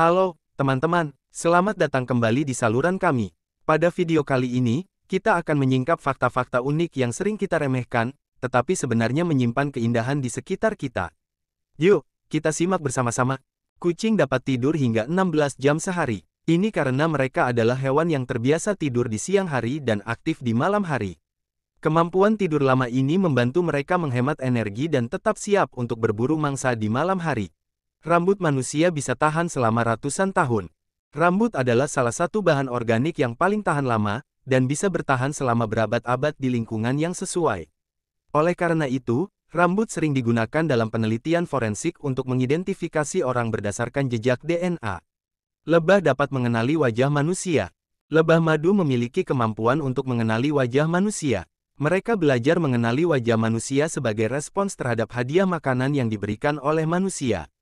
Halo, teman-teman, selamat datang kembali di saluran kami. Pada video kali ini, kita akan menyingkap fakta-fakta unik yang sering kita remehkan, tetapi sebenarnya menyimpan keindahan di sekitar kita. Yuk, kita simak bersama-sama. Kucing dapat tidur hingga 16 jam sehari. Ini karena mereka adalah hewan yang terbiasa tidur di siang hari dan aktif di malam hari. Kemampuan tidur lama ini membantu mereka menghemat energi dan tetap siap untuk berburu mangsa di malam hari. Rambut manusia bisa tahan selama ratusan tahun. Rambut adalah salah satu bahan organik yang paling tahan lama, dan bisa bertahan selama berabad-abad di lingkungan yang sesuai. Oleh karena itu, rambut sering digunakan dalam penelitian forensik untuk mengidentifikasi orang berdasarkan jejak DNA. Lebah dapat mengenali wajah manusia. Lebah madu memiliki kemampuan untuk mengenali wajah manusia. Mereka belajar mengenali wajah manusia sebagai respons terhadap hadiah makanan yang diberikan oleh manusia.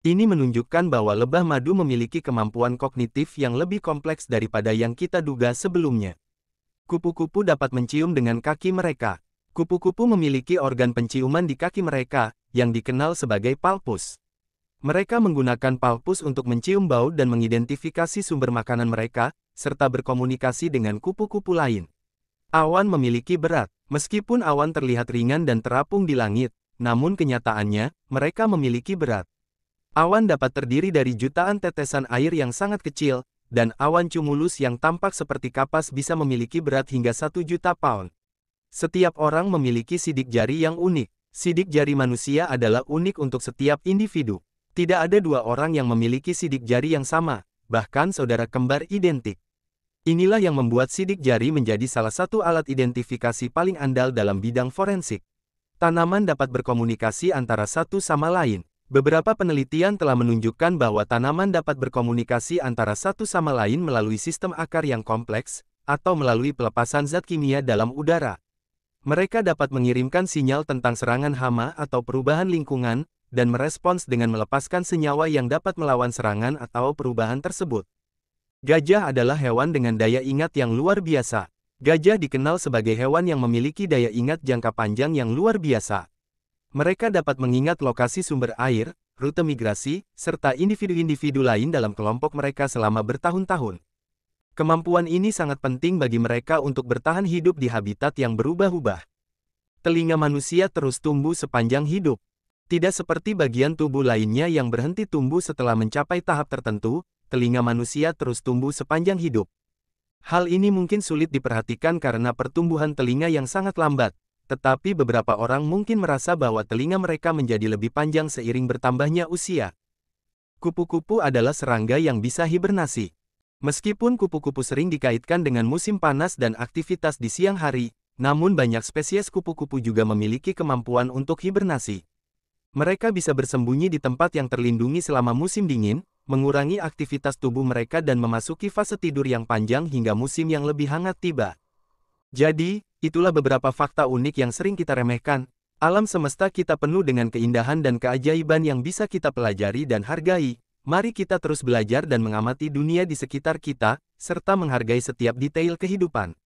Ini menunjukkan bahwa lebah madu memiliki kemampuan kognitif yang lebih kompleks daripada yang kita duga sebelumnya. Kupu-kupu dapat mencium dengan kaki mereka. Kupu-kupu memiliki organ penciuman di kaki mereka, yang dikenal sebagai palpus. Mereka menggunakan palpus untuk mencium bau dan mengidentifikasi sumber makanan mereka, serta berkomunikasi dengan kupu-kupu lain. Awan memiliki berat. Meskipun awan terlihat ringan dan terapung di langit, namun kenyataannya, mereka memiliki berat. Awan dapat terdiri dari jutaan tetesan air yang sangat kecil, dan awan cumulus yang tampak seperti kapas bisa memiliki berat hingga 1 juta pound. Setiap orang memiliki sidik jari yang unik. Sidik jari manusia adalah unik untuk setiap individu. Tidak ada dua orang yang memiliki sidik jari yang sama, bahkan saudara kembar identik. Inilah yang membuat sidik jari menjadi salah satu alat identifikasi paling andal dalam bidang forensik. Tanaman dapat berkomunikasi antara satu sama lain. Beberapa penelitian telah menunjukkan bahwa tanaman dapat berkomunikasi antara satu sama lain melalui sistem akar yang kompleks, atau melalui pelepasan zat kimia dalam udara. Mereka dapat mengirimkan sinyal tentang serangan hama atau perubahan lingkungan, dan merespons dengan melepaskan senyawa yang dapat melawan serangan atau perubahan tersebut. Gajah adalah hewan dengan daya ingat yang luar biasa. Gajah dikenal sebagai hewan yang memiliki daya ingat jangka panjang yang luar biasa. Mereka dapat mengingat lokasi sumber air, rute migrasi, serta individu-individu lain dalam kelompok mereka selama bertahun-tahun. Kemampuan ini sangat penting bagi mereka untuk bertahan hidup di habitat yang berubah-ubah. Telinga manusia terus tumbuh sepanjang hidup. Tidak seperti bagian tubuh lainnya yang berhenti tumbuh setelah mencapai tahap tertentu, telinga manusia terus tumbuh sepanjang hidup. Hal ini mungkin sulit diperhatikan karena pertumbuhan telinga yang sangat lambat, tetapi beberapa orang mungkin merasa bahwa telinga mereka menjadi lebih panjang seiring bertambahnya usia. Kupu-kupu adalah serangga yang bisa hibernasi. Meskipun kupu-kupu sering dikaitkan dengan musim panas dan aktivitas di siang hari, namun banyak spesies kupu-kupu juga memiliki kemampuan untuk hibernasi. Mereka bisa bersembunyi di tempat yang terlindungi selama musim dingin, mengurangi aktivitas tubuh mereka dan memasuki fase tidur yang panjang hingga musim yang lebih hangat tiba. Jadi, itulah beberapa fakta unik yang sering kita remehkan. Alam semesta kita penuh dengan keindahan dan keajaiban yang bisa kita pelajari dan hargai. Mari kita terus belajar dan mengamati dunia di sekitar kita, serta menghargai setiap detail kehidupan.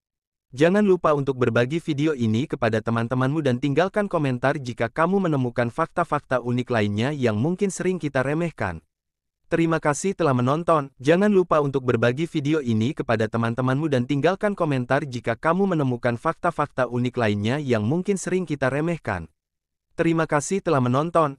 Jangan lupa untuk berbagi video ini kepada teman-temanmu dan tinggalkan komentar jika kamu menemukan fakta-fakta unik lainnya yang mungkin sering kita remehkan. Terima kasih telah menonton. Jangan lupa untuk berbagi video ini kepada teman-temanmu dan tinggalkan komentar jika kamu menemukan fakta-fakta unik lainnya yang mungkin sering kita remehkan. Terima kasih telah menonton.